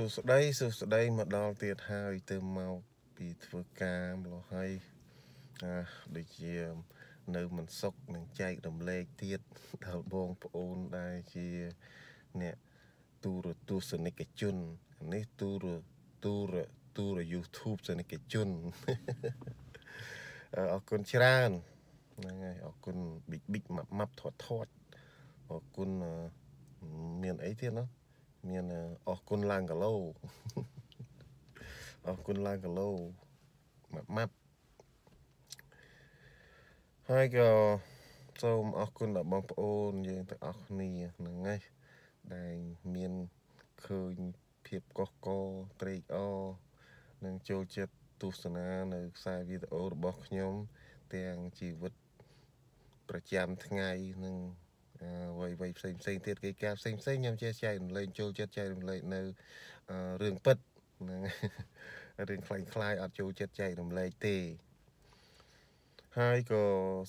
សួស្តីសួស្តីមកដល់ទៀតហើយទើបមកពីធ្វើការម្លោះហើយអាដូចជានៅមិនសុខនឹងចែករំលែកទៀតដល់បងប្អូនដែលជាអ្នកទូរទស្សនិកជននេះទូរទូរទូរ YouTube សនិកជនអរគុណច្រើនហ្នឹងហើយអរគុណប៊ិចប៊ិចម៉ាប់ម៉ាប់ធាត់ធាត់អរគុណមានអីទៀតណាមានអរគុណឡើងគីឡូអរគុណឡើងគីឡូម៉ាប់ម៉ាប់ហើយក៏សូមអរគុណដល់បង ប្អូនយើងទាំងអស់គ្នាហ្នឹងឯងដែលមានឃើញភាពកុសកត្រេកអរនិងចូលចិត្តទស្សនា នៅខ្សែវីដេអូរបស់ខ្ញុំ ទាំងជីវិតប្រចាំថ្ងៃនិងអ្វីអ្វីផ្សេងផ្សេងទៀតគេការផ្សេងផ្សេងខ្ញុំចេះចែករំលែកចូលចិត្តចែករំលែកនៅរឿងពិតហ្នឹងរឿងคล้ายคล้ายអត់ចូលចិត្តចែករំលែកទេហើយក៏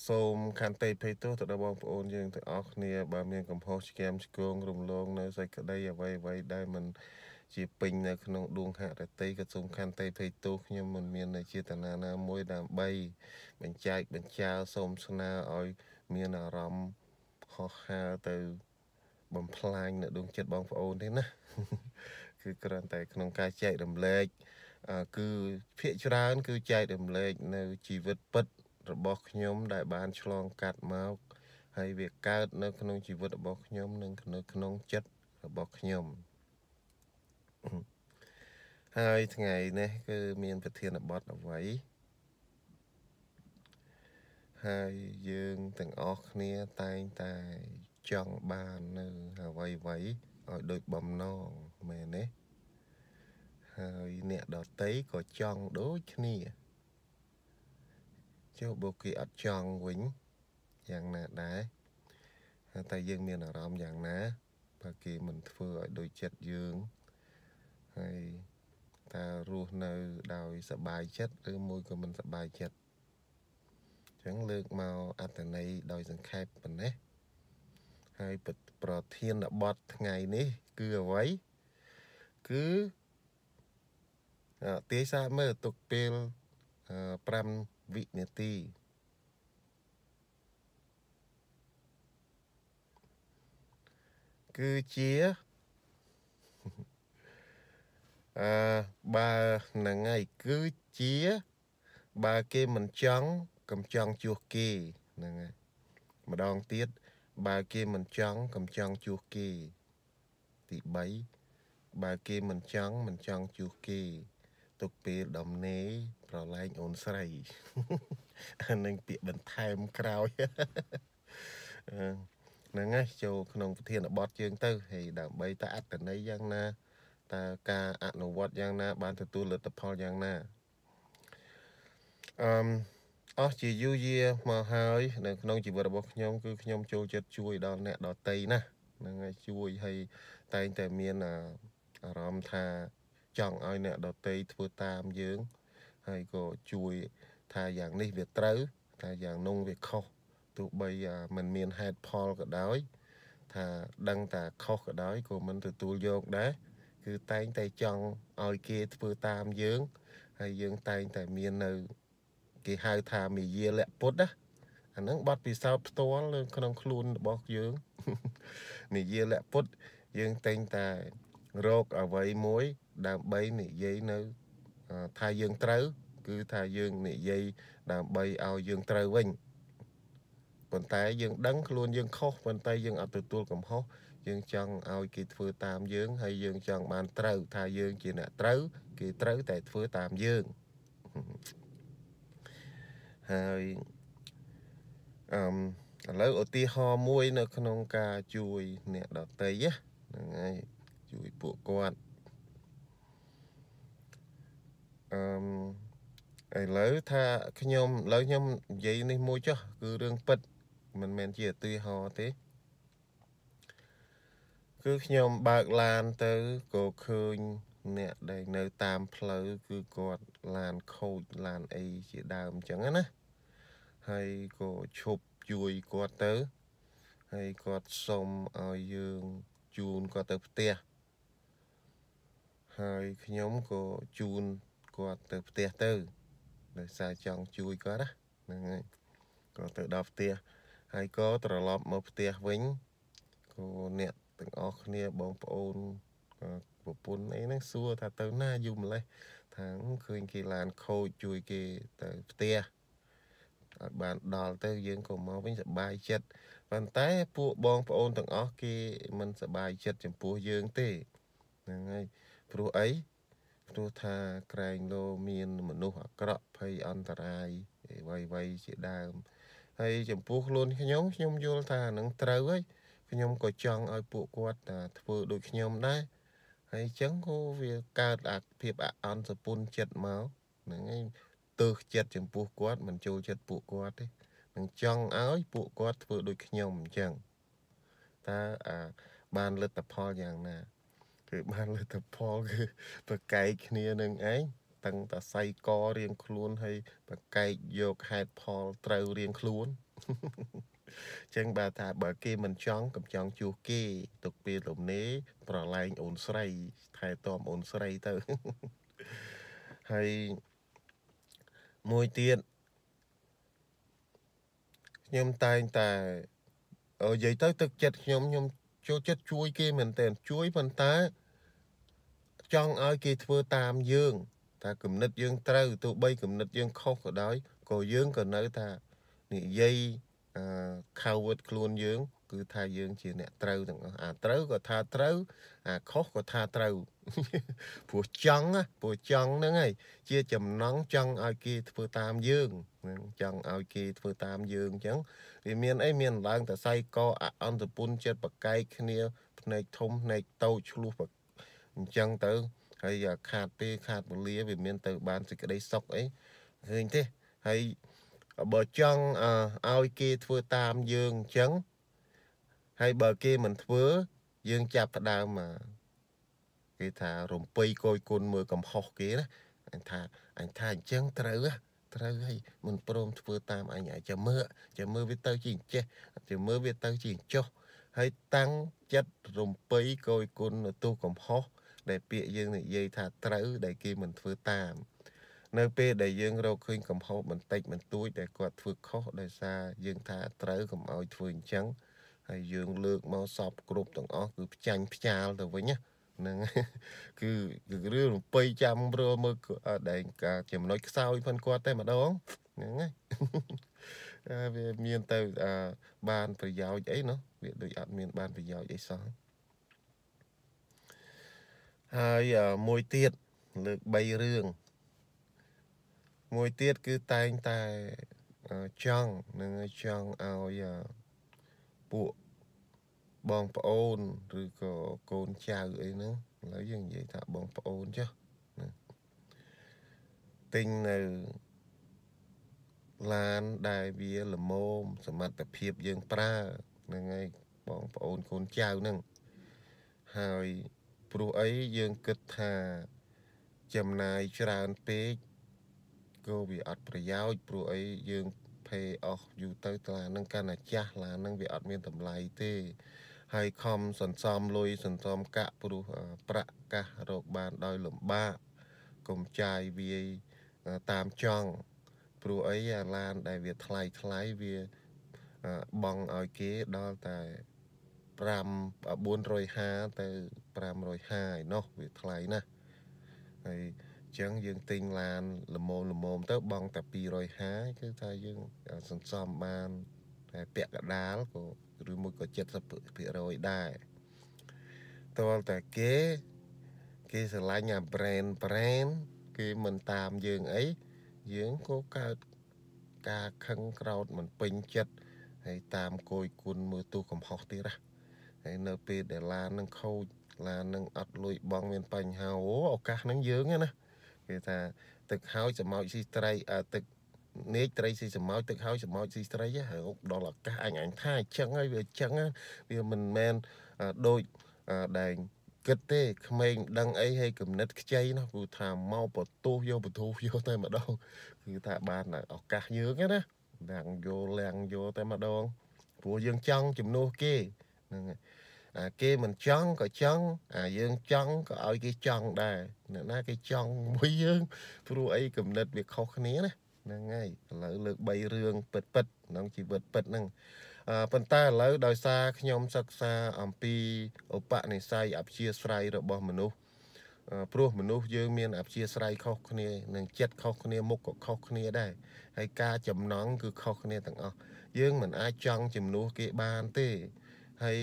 សូមខន្តីភ័យទោសទៅដល់បងប្អូនយើងទាំងអស់គ្នាបើមានកំហុសឆ្គាំឆ្គងរំលង នៅសេចក្តីអ្វីអ្វីដែលមិនជាពេញនៅក្នុងដួងហរតីក៏សូមខន្តីភ័យទោសខ្ញុំមិនមាននៅចេតនាណាមួយដើម្បីបញ្ចែកបញ្ចាលសូមស្នើឲ្យមានអារម្មណ៍ហោះហើរទៅបំផ្លាញនៅដួងចិត្តបងប្អូនទេណាគឺគ្រាន់តែក្នុងការចែករំលែកគឺភាកច្រើន គឺចែករំលែកនៅជីវិតពិតរបស់ខ្ញុំដែលបានឆ្លងកាត់មកហើយវាកើតនៅក្នុងជីវិតរបស់ខ្ញុំនិងនៅក្នុងចិត្តរបស់ខ្ញុំហើយថ្ងៃនេះគឺមានប្រធានបទអ្វីហើយយើងទាំងអស់គ្នាតែងតែចង់បាននៅអ្វីអ្វីឲ្យដូចបំណងមែនទេហើយអ្នកដតីក៏ចង់ដូចគ្នាចុះបើគេអត់ចង់វិញយ៉ាងណាដែរតែយើងមានអារម្មណ៍យ៉ាងណាបើគេមិនធ្វើឲ្យដូចចិត្តយើងហើយតើរស់នៅដោយសบายចិត្តឬមួយក៏មិនសบายចិត្តចឹងលើកមកអត្តន័យដោយសង្ខេបប៉ុណ្ណេះហើយប្រធានបទថ្ងៃនេះគឺអ្វីគឺទាយសាមើលទុកពេល5វិនាទីគឺជាអឺបើហ្នឹងហើយគឺជាបើគេមិនចង់កំចង់ជួសគេហ្នឹងហើយម្ដងទៀតបើគេមិនចង់កំចង់ជួសគេទី3បើគេមិនចង់មិនចង់ជួសគេទុកពេលដំណេប្រឡែងអូនស្រីអានឹងពាក្យបន្ថែមក្រោយហ្នឹងហើយចូលក្នុងវិធានបទយើងទៅហើយដើម្បីតអត្តន័យយ៉ាងណាតើការអនុវត្តយ៉ាងណាបានទទួលលទ្ធផលយ៉ាងណាអឺអស់ជាយូរយារមកហើយនៅក្នុងជីវិតរបស់ខ្ញុំគឺខ្ញុំចូលចិត្តជួយដល់អ្នកដតីណាហ្នឹងហើយជួយឲ្យតែងតែមានអារម្មណ៍ថាចង់ឲ្យអ្នកដតីធ្វើតាមយើងហើយក៏ជួយថាយ៉ាងនេះវាត្រូវថាយ៉ាងនោះវាខុសទោះបីมันមានហេតុផលក៏ដោយថាដឹងតែខុសក៏ដោយក៏មិនទទួលយកដែរគឺតែងតែចង់ឲ្យគេធ្វើតាមយើងហើយយើងតែងតែមាននៅគេហៅថាមាយាលៈពុតណាអាហ្នឹងបទពិសោធន៍ផ្ទាល់លើក្នុងខ្លួនរបស់យើងមាយាលៈពុតយើងតែងតែរកអ្វីមួយដើម្បីនិយាយនៅថាយើងត្រូវ គឺថាយើងនិយាយដើម្បីឲ្យយើងត្រូវវិញប៉ុន្តែយើងដឹងខ្លួនយើងខុសប៉ុន្តែយើងអត់ទទួលកំហុសយើងចង់ឲ្យគេធ្វើតាមយើងហើយយើងចង់បានត្រូវថាយើងជាអ្នកត្រូវគេត្រូវតែធ្វើតាមយើង Mm-hmm. ហើយអឺឥឡូវឧទាហរណ៍មួយនៅក្នុងការជួយអ្នកដតីហ្នឹងហើយជួយពួកគាត់អឺឥឡូវថាខ្ញុំឥឡូវខ្ញុំនិយាយនេះមួយចុះគឺរឿងពិតមិនមែនជាឧទាហរណ៍ទេគឺខ្ញុំបើកឡានទៅក៏ឃើញអ្នកដែលនៅតាមផ្លូវគឺគាត់ឡានខូចឡានអីជាដើមអញ្ចឹងណាហើយក៏ឈប់ជួយគាត់ទៅហើយគាត់សុំឲ្យយើងជូនគាត់ទៅផ្ទះហើយខ្ញុំក៏ជូនគាត់ទៅផ្ទះទៅដោយសារចង់ជួយគាត់ណាហ្នឹងហើយគាត់ទៅដល់ផ្ទះហើយក៏ត្រឡប់មកផ្ទះវិញក៏អ្នកទាំងអស់គ្នាបងប្អូនប្រពន្ធអីហ្នឹងសួរថាទៅណាយូរម្លេះថាឃើញគេឡានខូចជួយគេទៅផ្ទះអត់បានដល់ទៅយើងក៏មកវិញសប្បាយចិត្តប៉ុន្តែ ពួកបងប្អូនទាំងអស់គេមិនសប្បាយចិត្តចំពោះយើងទេហ្នឹងហើយព្រោះអីព្រោះថាក្រែងលោមាន មនុស្សអាក្រក់ភ័យអន្តរាយអ្វីអ្វីជាដើមហើយចំពោះខ្លួនខ្ញុំខ្ញុំយល់ថានឹងត្រូវហើយខ្ញុំក៏ចង់ឲ្យពួកគាត់ធ្វើដូចខ្ញុំដែរហើយអញ្ចឹងក៏វាកើតអាភាពអអន់សពុនចិត្តមកហ្នឹងហើយទើសចិត្តចំពោះគាត់មិនចូលចិត្តពួកគាត់ទេនឹងចង់ឲ្យ ពួកគាត់ធ្វើដូចខ្ញុំអញ្ចឹងតើអាបានលទ្ធផលយ៉ាងណាគឺបានលទ្ធផលគឺប្រកែកគ្នានឹងឯងតាំងតសៃករៀងខ្លួនហើយប្រកែកយកហេតុផលត្រូវរៀងខ្លួនចឹងបើថាបើគេមិនចង់ កំចង់ជួសគេទុកពេលលំនេប្រឡែងអូនស្រីថែទាំអូនស្រីទៅហើយមួយទៀតខ្ញុំតែងតែនិយាយទៅទឹកចិត្តខ្ញុំខ្ញុំចូលចិត្តជួយគេមែនទែនជួយប៉ុន្តែចង់ឲ្យគេធ្វើតាមយើងថាគំនិតយើងត្រូវទោះបីគំនិតយើង ខុសក៏ដោយក៏យើងក៏នៅថានិយាយអឺ coward ខ្លួនយើងគឺថាយើងជាអ្នកត្រូវទាំងអស់អាត្រូវក៏ថាត្រូវអាខុសក៏ថាត្រូវព្រោះចង់ព្រោះចង់ហ្នឹងហើយជាចំណងចង់ឲ្យគេធ្វើតាមយើងហ្នឹងចង់ឲ្យគេធ្វើតាមយើងអញ្ចឹងវាមានអីមានឡើងតសៃកអន្តពុនចិត្តបកែកគ្នាភ្នែកធំភ្នែកតូចឆ្លោះអញ្ចឹងទៅហើយខាតពេលខាតវេលាវាមានទៅបានសេចក្តីសុខអីឃើញទេហើយបើចង់ឲ្យគេធ្វើតាមយើងអញ្ចឹងហើយបើគេមិនធ្វើយើងចាប់ផ្ដើមមកគេថារំពេយកយគុណមើលកំហុសគេណាអញថាអញថាអញ្ចឹងត្រូវត្រូវហើយមិនព្រមធ្វើតាមអញអាចចាំមើលចាំមើលវាទៅជាអញ្ចេះចាំមើលវាទៅជាអញ្ចោះហើយតាំងចិត្តរំពេយកយគុណទោសកំហុសដែលពាក្យយើងនិយាយថាត្រូវដែលគេមិនធ្វើតាម នៅពេលដែលយើងរកឃើញកំហុសបន្តិចបន្តួចដែលគាត់ធ្វើខុសដោយសារយើងថាត្រូវកុំឲ្យធ្វើអញ្ចឹងហើយយើងលើកមកសពគ្រប់ទាំងអស់គឺផ្ចាញ់ផ្ចាលទៅវិញណាហ្នឹងគឺរឿងរំពៃចាំរើមើលដែងការចំណុចខ្សោយផងគាត់តែម្ដងហ្នឹងហើយវាមានទៅបានប្រយោជន៍អីណោះវាដូចអត់មានបានប្រយោជន៍អីសោះហើយមួយទៀតលើក3រឿងមួយទៀតគឺតែងតែចង់នឹងចង់ឲ្យពួកបងប្អូនឬក៏កូនចៅអីហ្នឹងឥឡូវយើងនិយាយថាបងប្អូនចុះទិញនៅឡានដែលវាល្មមសមត្ថភាពយើងប្រើហ្នឹងហើយបងប្អូនកូនចៅហ្នឹងហើយព្រោះអីយើងគិតថា ចំណាយច្រើនពេកក៏វាអត់ប្រយោជន៍ព្រោះអីយើង pay off យូរទៅឡានហ្នឹងកាន់តែចាស់ឡានហ្នឹងវាអត់មានតម្លៃទេហើយខំសន្សំលុយសន្សំកាក់ព្រោះប្រាក់កាសរកបានដោយលំបាកកុំចាយវាយតាមចង់ព្រោះអីអាឡាន ដែលវាថ្លៃថ្លៃវាបងឲ្យគេដល់តែ5 450ទៅ550ឯណោះវាថ្លៃណាស់ហើយចឹងយើងទិញឡានល្មមល្មមទៅបងតែ250គឺថាយើងសន្សំបានតែពាក់កដាលក៏ឬមួយក៏70%ដែរតលតែគេគេស្រឡាញ់អា brand brand គេមិនតាមយើងអីយើងក៏កើតការខឹងក្រោតមិនពេញចិត្តហើយតាមគយគុណមើលទូកំហុសទៀតណាហើយនៅពេលដែលឡាននឹងខូចឡាននឹងអត់លុយបងមានបញ្ហាអូឱកាសហ្នឹងយើងណាគេថាទឹកហើយចំោចស៊ីត្រីទឹកនេកត្រីស៊ីសម្ោចទឹកហើយសម្ោចស៊ីត្រីហ្នឹងដល់ឱកាសអញអញថាអញ្ចឹងហើយវាអញ្ចឹងវាមិនមែនដូចដែងគិតទេក្មេងដឹងអីហើយគំនិតខ្ចីនោះព្រោះថាមកបទោសយកបទោសយកតែម្ដងគឺថាបានឱកាសយើងណាលាំងយកលាំងយកតែម្ដងព្រោះយើងចង់ជំនួសគេហ្នឹងហើយអាគេមិនចង់ក៏ចង់អាយើងចង់ក៏ឲ្យគេចង់ដែរអ្នកណាគេចង់មួយយើងព្រោះអីគំនិតវាខុសគ្នាណាហ្នឹងហើយឥឡូវលើក3រឿងពិតពិតក្នុងជីវិតពិតហ្នឹងប៉ុន្តែឥឡូវដោយសារខ្ញុំ សិក្សាអំពីឧបនិស្ស័យអព្យាស្រ័យរបស់មនុស្សព្រោះមនុស្សយើងមានអព្យាស្រ័យខុសគ្នានិងចិត្តខុសគ្នាមុខក៏ខុសគ្នាដែរហើយការចំណងគឺខុសគ្នាទាំងអស់យើងមិនអាចចង់ជំនួសគេបានទេហើយ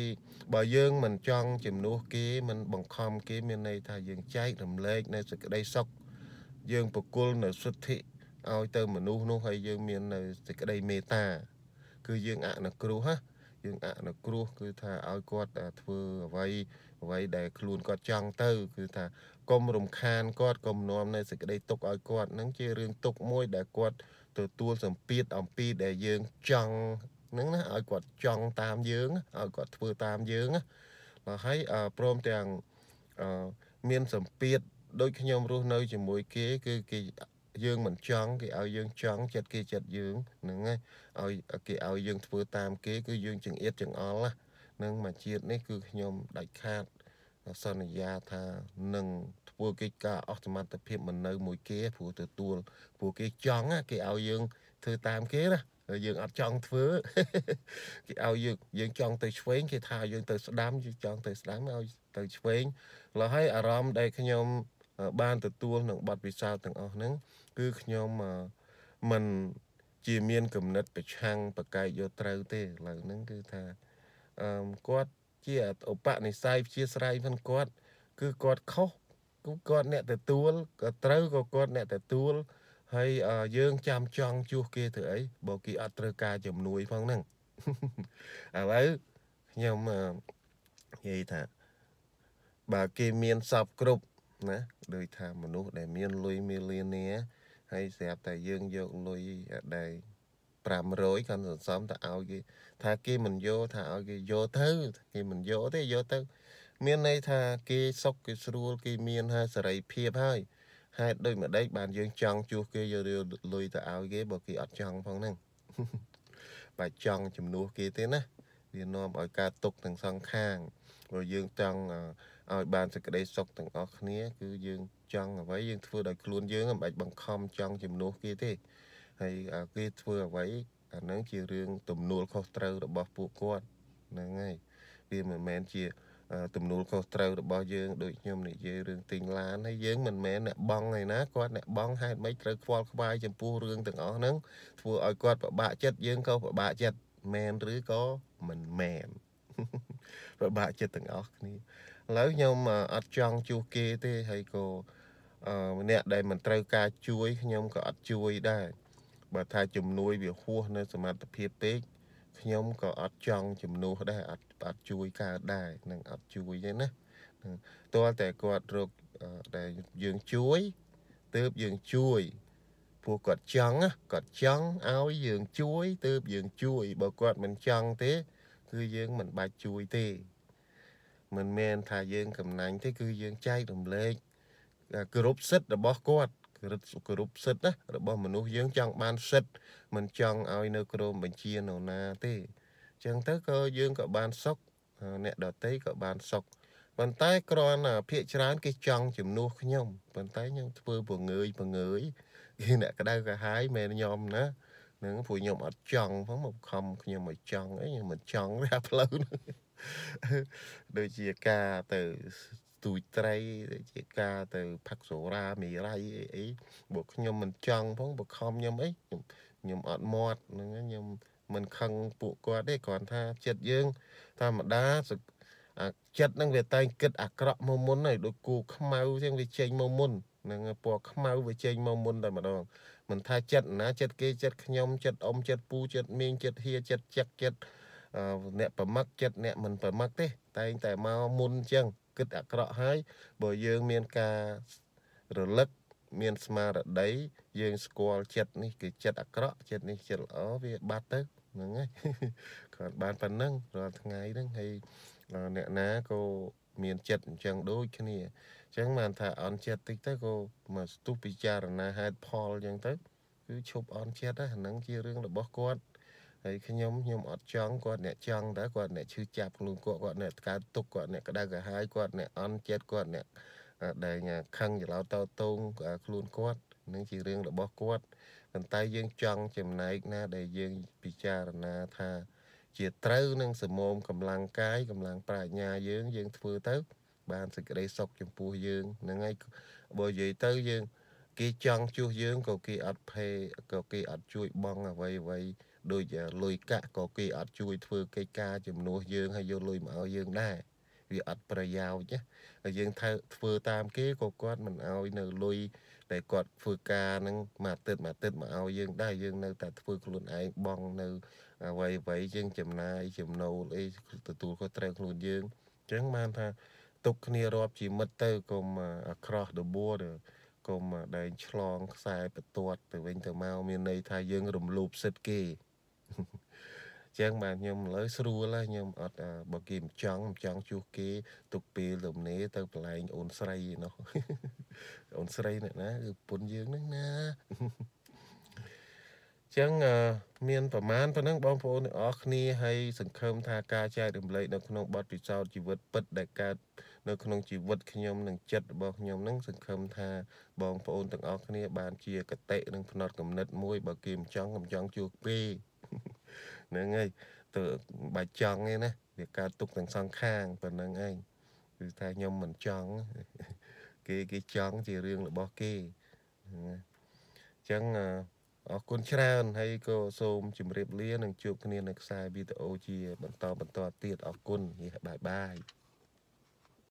បើយើងមិនចង់ជំនួសគេមិនបង្ខំគេមានន័យថាយើងចែករំលែកនៅសេចក្តីសុខយើងប្រគល់នៅសិទ្ធិឲ្យទៅមនុស្សនោះហើយយើងមាននៅសេចក្តីមេត្តាគឺយើងអនុគ្រោះណាយើងអនុគ្រោះគឺថាឲ្យគាត់ធ្វើអ្វីអ្វីដែលខ្លួនគាត់ចង់ទៅគឺថាកុំរំខានគាត់កុំនាំនៅសេចក្តីទុកឲ្យគាត់នឹងជារឿងទុកមួយដែលគាត់ ទទួលសម្ពាធអំពីដែលយើងចង់នឹងណាឲ្យគាត់ចង់តាមយើងឲ្យគាត់ធ្វើតាមយើងមកហើយព្រមទាំងមានសម្ពាធដូចខ្ញុំរស់នៅជាមួយគេគឺគេយើងមិនចង់គេឲ្យយើងចង់ចិត្តគេចិត្តយើងហ្នឹងឯងឲ្យគេឲ្យយើងធ្វើតាមគេគឺយើងចង្អៀតចង្អល់ណានឹងមកជាតិនេះគឺខ្ញុំដាច់ខាតសន្យាថានឹងធ្វើកិច្ចការអស់សមត្ថភាពមិននៅមួយគេព្រោះទទួលព្រោះគេចង់គេឲ្យយើងធ្វើតាមគេណាយើងអត់ចង់ធ្វើគេឲ្យយើងយើងចង់ទៅឆ្វេងគេថាយើងទៅស្ដាំយើងចង់ទៅស្ដាំឲ្យទៅឆ្វេងលហើយអារម្មណ៍ដែលខ្ញុំបានទទួលនឹងបទពិសោធន៍ទាំងអស់ហ្នឹងគឺខ្ញុំមិនជាមានគំនិតប្រឆាំងបកែកយកត្រូវទេឥឡូវហ្នឹងគឺថាអឺគាត់ជាឧបនិស្ស័យជាស្រ័យផងគាត់ គឺគាត់ខុសគឺគាត់អ្នកទទួលក៏ត្រូវក៏គាត់អ្នកទទួលហើយយើងចាំចង់ជួសគេធ្វើអីបើគេអត់ត្រូវការជំនួយផងហ្នឹងឥឡូវខ្ញុំនិយាយថាបើគេមានសពគ្រប់ណាដូចថាមនុស្សដែលមានលុយមីលានាហើយស្រាប់តែយើងយកលុយដែល500កាន់សន្សំទៅឲ្យគេថាគេមិនយកថាឲ្យគេយកទៅគេមិនយកទេយកទៅមានន័យថាគេសុខគេស្រួលគេមានហើយសេរីភាពហើយហេតុដូចម្ដេចបានយើងចង់ជួសគេយកលុយទៅឲ្យគេបើគេអត់ចង់ផងហ្នឹងបើចង់ជំនួសគេទេណាវានាំឲ្យការຕົកទាំងសងខាងព្រោះយើងចង់ឲ្យបានសេចក្តីសុខទាំងអស់គ្នា គឺយើងចង់អ្វីយើងធ្វើដោយខ្លួនយើងមិនបាច់បង្ខំចង់ជំនួសគេទេហើយគេធ្វើអ្វីអាហ្នឹងជារឿងទំនួលខុសត្រូវ របស់ពួកគាត់ហ្នឹងហើយវាមិនមែនជាទំនួលខុសត្រូវរបស់យើងដូចខ្ញុំនិយាយរឿងទិញឡានហើយយើងមិនមែនអ្នកបងឯណាគាត់អ្នកបងហេតុម៉េចត្រូវខ្វល់ខ្វាយចំពោះរឿងទាំងអស់ហ្នឹងធ្វើឲ្យគាត់ពិបាកចិត្តយើងក៏ពិបាកចិត្តមែនឬក៏មិនមែនពិបាកចិត្តទាំងអស់គ្នាឥឡូវខ្ញុំអត់ចង់ជួសគេទេហើយក៏ម្នាក់ដែលមិនត្រូវការជួយខ្ញុំក៏អត់ជួយដែរបើថាជំនួយវាហួសនៅសមត្ថភាពពេកខ្ញុំក៏អត់ចង់ជំនួសដែរអត់អត់ជួយកើតដែរនឹងអត់ជួយទេណាតើតែគាត់រកដែលយើងជួយទើបយើងជួយពួកគាត់ចង់គាត់ចង់ឲ្យយើងជួយទើបយើងជួយបើគាត់មិនចង់ទេគឺយើងមិនបាច់ជួយទេមិនមែនថាយើង កំណាញ់ទេគឺយើងចែករំលែកគោរពសិទ្ធិរបស់គាត់គោរពគោរពសិទ្ធិណារបស់មនុស្សយើងចង់បានសិទ្ធិមិនចង់ឲ្យនៅក្រមបញ្ជានៅណាទេអញ្ចឹងទៅក៏យើងក៏បានសុខអ្នកដតីក៏បានសុខប៉ុន្តែគ្រាន់តែភាកច្រើនគេចង់ជំនួសខ្ញុំប៉ុន្តែខ្ញុំធ្វើពងើយពងើយគេអ្នកក្តៅក្រហាយមែនខ្ញុំណានឹងពួកខ្ញុំអត់ចង់ផងមកខំខ្ញុំឲ្យចង់អីខ្ញុំមិនចង់ទេអាផ្លូវហ្នឹងដូចជាការទៅទូចត្រីដូចជាការទៅផឹកសូរ៉ាមីរ៉ៃអីអីបើខ្ញុំមិនចង់ផងបើខំខ្ញុំអីខ្ញុំខ្ញុំអត់មាត់ហ្នឹងខ្ញុំមិនខឹងពួកគាត់ទេគ្រាន់ថាចិត្តយើងធម្មតាអាចិត្តហ្នឹងវាតែងគិតអាក្រក់មកមុនហើយដូចគូខ្មៅចឹងវាចេញមកមុននឹងពណ៌ខ្មៅវាចេញមកមុនតែម្ដងមិនថាចិត្តណាចិត្តគេចិត្តខ្ញុំចិត្តអ៊ំចិត្តពូចិត្តមីងចិត្តហៀចិត្តចឹកចិត្តអ្នកប្រមាថចិត្តអ្នកមិនប្រមាថទេ តែងតែមកមុនអញ្ចឹងគិតអាក្រក់ហើយបើយើងមានការរលឹកមានស្មារតីយើងស្គាល់ចិត្តនេះគឺចិត្តអាក្រក់ចិត្តនេះចិត្តល្អវាបាត់ទៅហ្នឹងហើយគាត់បានប៉ុណ្ណឹងរាល់ថ្ងៃហ្នឹងហើយអ្នកណាក៏មានចិត្តអញ្ចឹងដូចគ្នាអញ្ចឹងបានថាអន់ចិត្តតិចទៅក៏មកស្ទុះពិចារណាហេតុផលអញ្ចឹងទៅគឺឈប់អន់ចិត្តហ្នឹងជារឿងរបស់គាត់ហើយខ្ញុំខ្ញុំអត់ចង់គាត់អ្នកចង់តែគាត់អ្នកឈឺចាប់ខ្លួនគាត់គាត់អ្នកកើតទុកគាត់អ្នកក្តៅក្រហាយគាត់អ្នកអន់ចិត្តគាត់អ្នកដែលខឹងច្រឡោតតោតងខ្លួនគាត់នឹងជារឿងរបស់គាត់ប៉ុន្តែយើងចង់ចំណែកណាដែលយើងពិចារណាថាជាត្រូវនឹងសមមកម្លាំងកាយកម្លាំងប្រាជ្ញាយើងយើងធ្វើទៅបានសេចក្តីសុខចំពោះយើងហ្នឹងហើយបើនិយាយទៅយើងគេចង់ជួសយើងក៏គេអត់ភ័យក៏គេអត់ជួយបងអ្វីអ្វីដូចលុយកាក់ក៏គេអត់ជួយធ្វើកិច្ចការជំនួសយើងហើយយកលុយមកឲ្យយើងដែរវាអត់ប្រយោជន៍ណាហើយយើងធ្វើតាមគេក៏គាត់មិនឲ្យនៅលុយតែគាត់ធ្វើការហ្នឹងមួយអាទិត្យមួយអាទិត្យមកឲ្យយើងដែរយើង នៅតែធ្វើខ្លួនឯងបងនៅអ្វីអ្វីយើងចំណាយចំណូលអីទទួលខុសត្រូវខ្លួនយើងអញ្ចឹងបានថាទុកគ្នារាប់ជីវិតទៅកុំ across the border កុំដែងឆ្លងខ្សែបន្ទាត់ទៅវិញទៅមកមានន័យថាយើង រំលោភសិទ្ធិគេចឹងបាទខ្ញុំឥឡូវស្រួលខ្ញុំអត់បើគេមិនចង់មិនចង់ជួសគេទុកពេលលំនេទៅប្រឡែងអូនស្រីនោះអូនស្រីអ្នកណាគឺពុនយើងហ្នឹងណាចឹងមានប្រមាណប៉ុណ្ណឹងបងប្អូនទាំងអស់គ្នាហើយសង្ឃឹមថាការចែករំលែកនៅក្នុងបទពិសោធន៍ជីវិតពិតដែលកើតនៅក្នុងជីវិតខ្ញុំនិងចិត្តរបស់ខ្ញុំនឹងសង្ឃឹមថា បងប្អូនទាំងអស់គ្នាបានជាកតិនិងផ្នត់គំនិតមួយបើគេមិនចង់មិនចង់ជួបពេកហ្នឹងហើយទៅបាច់ចង់ឯណាវាកើតទុកទាំងសងខាងប៉ុណ្្នឹងឯងគឺថាខ្ញុំមិនចង់គេគេចង់ជារឿងរបស់គេអញ្ចឹងអរគុណច្រើនហើយក៏សូមជម្រាបលានឹងជួបគ្នានៅខ្សែវីដេអូជា បន្តបន្តទៀតអរគុណយេបាយបាយ